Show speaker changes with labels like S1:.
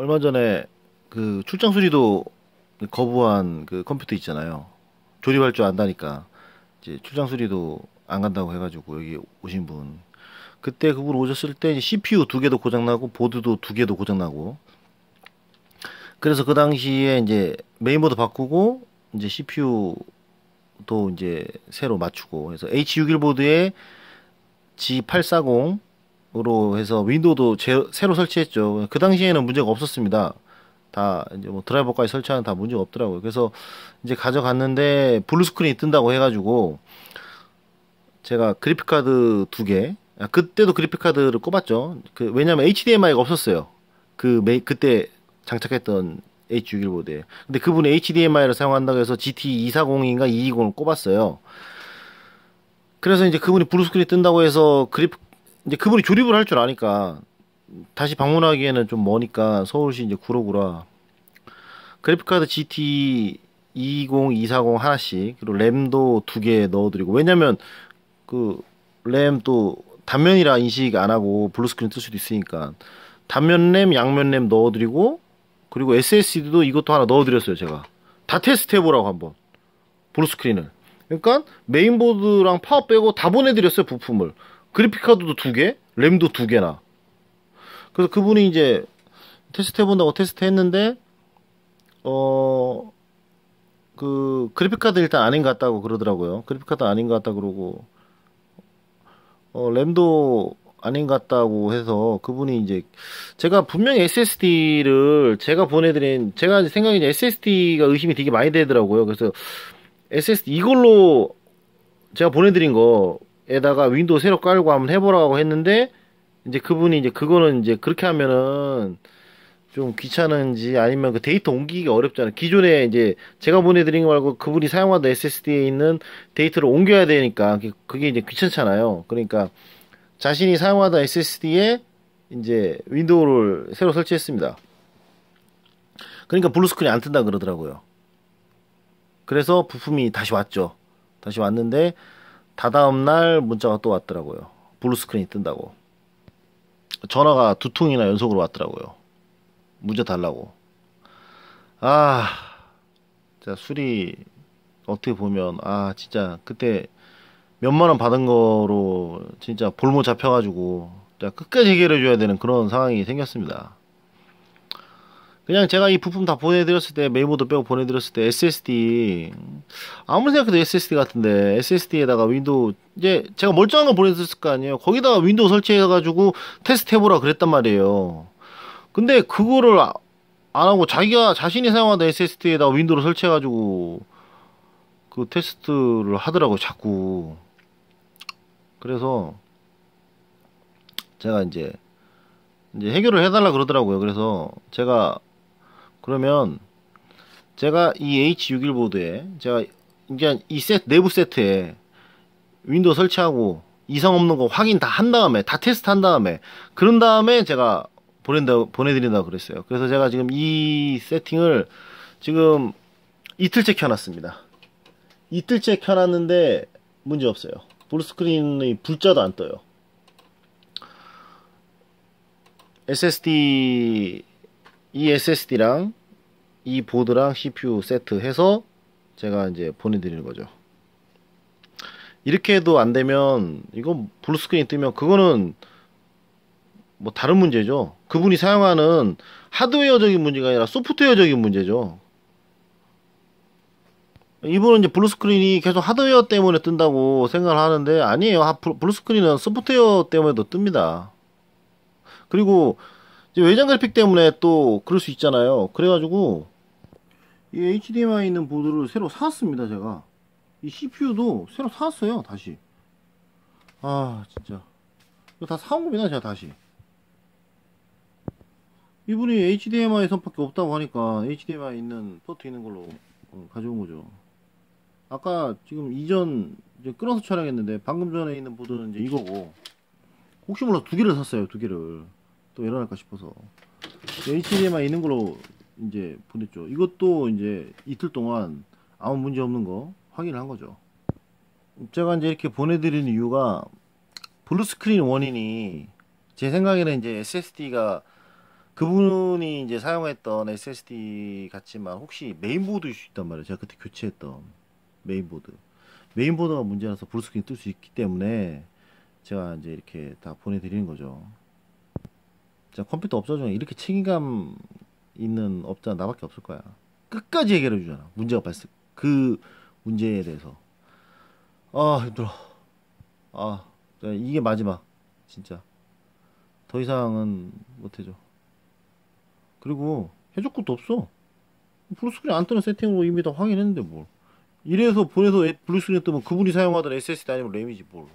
S1: 얼마 전에 그 출장 수리도 거부한 그 컴퓨터 있잖아요. 조립할 줄 안다니까 이제 출장 수리도 안 간다고 해가지고 여기 오신 분 그때 그분 오셨을 때 CPU 두 개도 고장나고 보드도 두 개도 고장나고 그래서 그 당시에 이제 메인보드 바꾸고 이제 CPU도 이제 새로 맞추고 해서 H61 보드에 G840 으로 해서 윈도우도 제, 새로 설치했죠. 그 당시에는 문제가 없었습니다. 다 이제 뭐 드라이버까지 설치하는 다 문제가 없더라고요. 그래서 이제 가져갔는데 블루 스크린이 뜬다고 해가지고 제가 그래픽 카드 두 개, 아, 그때도 그래픽 카드를 꼽았죠. 그 왜냐면 HDMI가 없었어요. 그 메이, 그때 장착했던 H61 보드에. 근데 그분이 HDMI를 사용한다고 해서 GT 240인가 e 220을 꼽았어요. 그래서 이제 그분이 블루 스크린이 뜬다고 해서 그래픽 이제 그분이 조립을 할 줄 아니까 다시 방문하기에는 좀 머니까 서울시 이제 구로구라 그래픽카드 GT 20240 하나씩 그리고 램도 두 개 넣어드리고 왜냐면 그 램 또 단면이라 인식 안 하고 블루스크린 뜰 수도 있으니까 단면 램, 양면 램 넣어드리고 그리고 SSD도 이것도 하나 넣어드렸어요 제가 다 테스트 해보라고 한번 블루스크린을 그러니까 메인보드랑 파워 빼고 다 보내드렸어요 부품을 그래픽카드도 두 개, 램도 두 개나. 그래서 그분이 이제 테스트 해본다고 테스트 했는데, 어, 그, 그래픽카드 일단 아닌 것 같다고 그러더라고요. 그래픽카드 아닌 것 같다 그러고, 어, 램도 아닌 것 같다고 해서 그분이 이제 제가 분명히 SSD를 제가 보내드린 제가 생각이 SSD가 의심이 되게 많이 되더라고요. 그래서 SSD 이걸로 제가 보내드린 거 에다가 윈도우 새로 깔고 한번 해보라고 했는데 이제 그분이 이제 그거는 이제 그렇게 하면은 좀 귀찮은지 아니면 그 데이터 옮기기가 어렵잖아요. 기존에 이제 제가 보내드린 거 말고 그분이 사용하던 SSD에 있는 데이터를 옮겨야 되니까 그게 이제 귀찮잖아요. 그러니까 자신이 사용하던 SSD에 이제 윈도우를 새로 설치했습니다. 그러니까 블루스크린이 안 뜬다 그러더라고요. 그래서 부품이 다시 왔죠. 다시 왔는데 다다음 날 문자가 또 왔더라고요. 블루스크린이 뜬다고. 전화가 두 통이나 연속으로 왔더라고요. 문자 달라고. 아, 자 술이 어떻게 보면 아 진짜 그때 몇 만 원 받은 거로 진짜 볼모 잡혀가지고 자 끝까지 해결해 줘야 되는 그런 상황이 생겼습니다. 그냥 제가 이 부품 다 보내드렸을 때 메모도 빼고 보내드렸을 때 SSD 아무리 생각해도 SSD 같은데 SSD에다가 윈도우 이제 제가 멀쩡한 거 보냈을 거 아니에요. 거기다가 윈도우 설치해가지고 테스트 해보라 그랬단 말이에요. 근데 그거를 아, 안 하고 자기가 자신이 사용하던 SSD에다가 윈도우를 설치해가지고 그 테스트를 하더라고 자꾸. 그래서 제가 이제 이제 해결을 해달라 그러더라고요. 그래서 제가 그러면 제가 이 H61 보드에 제가 이제 이 세트, 내부 세트에 윈도우 설치하고 이상 없는 거 확인 다 한 다음에 다 테스트 한 다음에 그런 다음에 제가 보낸다 보내드린다고 그랬어요. 그래서 제가 지금 이 세팅을 지금 이틀째 켜놨습니다. 이틀째 켜놨는데 문제 없어요. 블루스크린의 불자도 안 떠요. SSD 이 SSD랑 이 보드랑 CPU 세트 해서 제가 이제 보내드리는 거죠. 이렇게 해도 안 되면 이거 블루스크린 뜨면 그거는 뭐 다른 문제죠. 그분이 사용하는 하드웨어적인 문제가 아니라 소프트웨어적인 문제죠. 이분은 이제 블루스크린이 계속 하드웨어 때문에 뜬다고 생각을 하는데 아니에요. 블루스크린은 소프트웨어 때문에도 뜹니다. 그리고 외장 그래픽 때문에 또 그럴 수 있잖아요. 그래가지고 이 HDMI 있는 보드를 새로 샀습니다. 제가 이 CPU도 새로 샀어요. 다시 아 진짜 이거 다 사온 겁니다. 제가 다시 이분이 HDMI 선밖에 없다고 하니까 HDMI 있는 포트 있는 걸로 어, 가져온 거죠. 아까 지금 이전 이제 끊어서 촬영했는데 방금 전에 있는 보드는 이제 이거고 혹시 몰라 두 개를 샀어요. 두 개를. 또 일어날까 싶어서 HDMI 있는 걸로 이제 보냈죠. 이것도 이제 이틀 동안 아무 문제 없는 거 확인을 한 거죠. 제가 이제 이렇게 보내드리는 이유가 블루스크린 원인이 제 생각에는 이제 SSD가 그분이 이제 사용했던 SSD 같지만 혹시 메인보드일 수 있단 말이에요. 제가 그때 교체했던 메인보드. 메인보드가 문제라서 블루스크린 뜰 수 있기 때문에 제가 이제 이렇게 다 보내드리는 거죠. 진짜 컴퓨터 업소중에 이렇게 책임감 있는 업자 나밖에 없을 거야. 끝까지 해결해 주잖아. 문제가 발생 그 문제에 대해서. 아 힘들어. 아 이게 마지막 진짜. 더 이상은 못 해줘. 그리고 해줄 것도 없어. 블루스크린 안 뜨는 세팅으로 이미 다 확인했는데 뭘. 이래서 보내서 블루스크린 뜨면 그분이 사용하던 SSD 아니면 램이지 뭘.